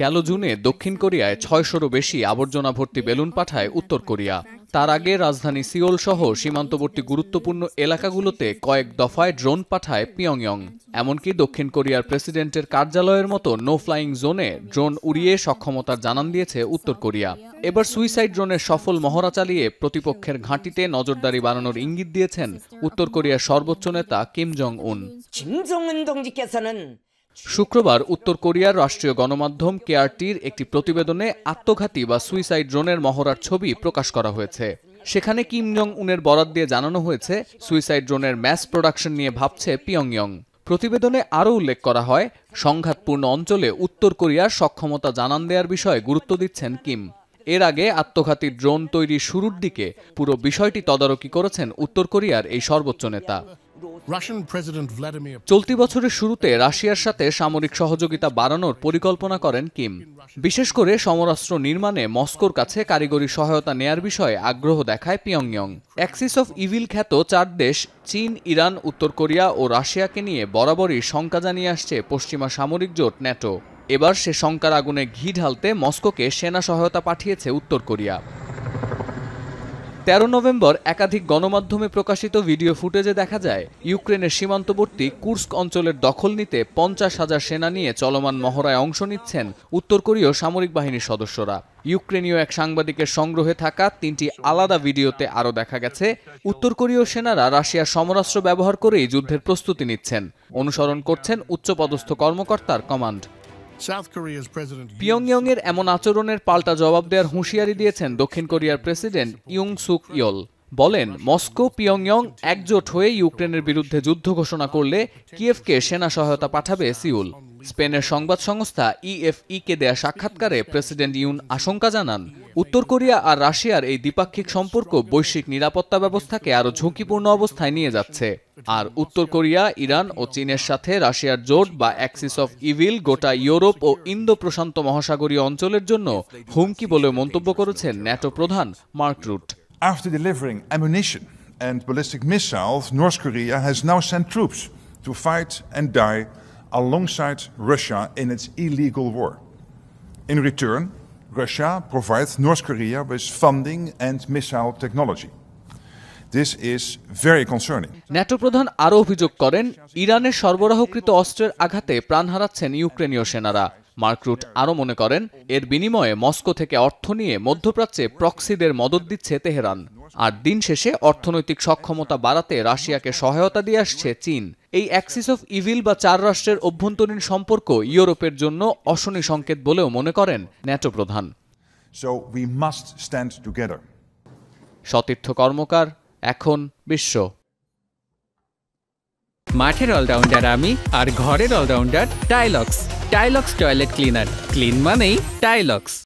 গেল জুনে দক্ষিণ কোরিয়ায় ছয়শোরও বেশি আবর্জনা ভর্তি বেলুন পাঠায় উত্তর কোরিয়া তার আগে রাজধানী সিওল সহ সীমান্তবর্তী গুরুত্বপূর্ণ এলাকাগুলোতে কয়েক দফায় ড্রোন পাঠায় পিয়ংয়ং এমনকি দক্ষিণ কোরিয়ার প্রেসিডেন্টের কার্যালয়ের মতো নো ফ্লাইং জোনে ড্রোন উড়িয়ে সক্ষমতার জানান দিয়েছে উত্তর কোরিয়া এবার সুইসাইড ড্রোনের সফল মহড়া চালিয়ে প্রতিপক্ষের ঘাঁটিতে নজরদারি বাড়ানোর ইঙ্গিত দিয়েছেন উত্তর কোরিয়ার সর্বোচ্চ নেতা কিম জং উন শুক্রবার উত্তর কোরিয়ার রাষ্ট্রীয় গণমাধ্যম কেআরটির একটি প্রতিবেদনে আত্মঘাতী বা সুইসাইড ড্রোনের মহড়ার ছবি প্রকাশ করা হয়েছে সেখানে কিম জং উনের বরাত দিয়ে জানানো হয়েছে সুইসাইড ড্রোনের ম্যাস প্রোডাকশন নিয়ে ভাবছে পিয়ংয়ং প্রতিবেদনে আরও উল্লেখ করা হয় সংঘাতপূর্ণ অঞ্চলে উত্তর কোরিয়ার সক্ষমতা জানান দেওয়ার বিষয়ে গুরুত্ব দিচ্ছেন কিম এর আগে আত্মঘাতী ড্রোন তৈরি শুরুর দিকে পুরো বিষয়টি তদারকি করেছেন উত্তর কোরিয়ার এই সর্বোচ্চ নেতা চলতি বছরের শুরুতে রাশিয়ার সাথে সামরিক সহযোগিতা বাড়ানোর পরিকল্পনা করেন কিম বিশেষ করে সমরাস্ত্র নির্মাণে মস্কোর কাছে কারিগরি সহায়তা নেয়ার বিষয়ে আগ্রহ দেখায় পিয়ংইয়ং অ্যাক্সিস অফ ইভিল খ্যাত চার দেশ চীন ইরান উত্তর কোরিয়া ও রাশিয়াকে নিয়ে বরাবরই শঙ্কা জানিয়ে আসছে পশ্চিমা সামরিক জোট ন্যাটো এবার সে শঙ্কার আগুনে ঘি ঢালতে মস্কোকে সেনা সহায়তা পাঠিয়েছে উত্তর কোরিয়া তেরো নভেম্বর একাধিক গণমাধ্যমে প্রকাশিত ভিডিও ফুটেজে দেখা যায় ইউক্রেনের সীমান্তবর্তী কুর্স্ক অঞ্চলের দখল নিতে পঞ্চাশ হাজার সেনা নিয়ে চলমান মহড়ায় অংশ নিচ্ছেন উত্তর কোরীয় সামরিক বাহিনীর সদস্যরা ইউক্রেনীয় এক সাংবাদিকের সংগ্রহে থাকা তিনটি আলাদা ভিডিওতে আরও দেখা গেছে উত্তর কোরীয় সেনারা রাশিয়ার সমরাস্ত্র ব্যবহার করেই যুদ্ধের প্রস্তুতি নিচ্ছেন অনুসরণ করছেন উচ্চপদস্থ কর্মকর্তার কমান্ড পিয়ংয়ংয়ের এমন আচরণের পাল্টা জবাব দেওয়ার হুঁশিয়ারি দিয়েছেন দক্ষিণ কোরিয়ার প্রেসিডেন্ট ইয়ং সুক ইয়ল বলেন মস্কো পিয়ংয়ং একজোট হয়ে ইউক্রেনের বিরুদ্ধে যুদ্ধ ঘোষণা করলে কিয়েভকে সেনা সহায়তা পাঠাবে সিউল স্পেনের সংবাদ সংস্থা ইএফইকে দেয়া সাক্ষাৎকারে প্রেসিডেন্ট ইউন আশঙ্কা জানান উত্তর কোরিয়া আর রাশিয়ার এই দ্বিপাক্ষিক সম্পর্ক বৈশ্বিক নিরাপত্তা ব্যবস্থাকে আরও ঝুঁকিপূর্ণ অবস্থায় নিয়ে যাচ্ছে আর উত্তর কোরিয়া ইরান ও চীনের সাথে রাশিয়ার জোট বা অ্যাক্সিস অফ ইভিল গোটা ইউরোপ ও ইন্দো প্রশান্ত মহাসাগরীয় অঞ্চলের জন্য হুমকি বলে মন্তব্য করেছেন ন্যাটো প্রধান Mark Rutte and ballistic missiles, North Korea has now sent troops to fight and die alongside Russia in its illegal war. In return, Russia provides North Korea with funding and missile technology. This is very concerning. NATO প্রধান আরও অভিযোগ করেন ইরানের সরবরাহকৃত অস্ত্রের আঘাতে প্রাণ হারাচ্ছেন ইউক্রেনীয় সেনারা মার্ক রুট আরও মনে করেন এর বিনিময়ে মস্কো থেকে অর্থ নিয়ে মধ্যপ্রাচ্যে প্রক্সিদের মদত দিচ্ছে তেহরান আর দিন শেষে অর্থনৈতিক সক্ষমতা বাড়াতে রাশিয়াকে সহায়তা দিয়ে আসছে চীন এই অ্যাক্সিস অফ ইভিল বা চার রাষ্ট্রের অভ্যন্তরীণ সম্পর্ক ইউরোপের জন্য অশনি সংকেত বলেও মনে করেন ন্যাটো প্রধান সতীর্থ কর্মকার এখন বিশ্ব মাঠের অলরাউন্ডার আমি আর ঘরের allrounder Tilex Tilex toilet cleaner clean মানেই টাইলক্স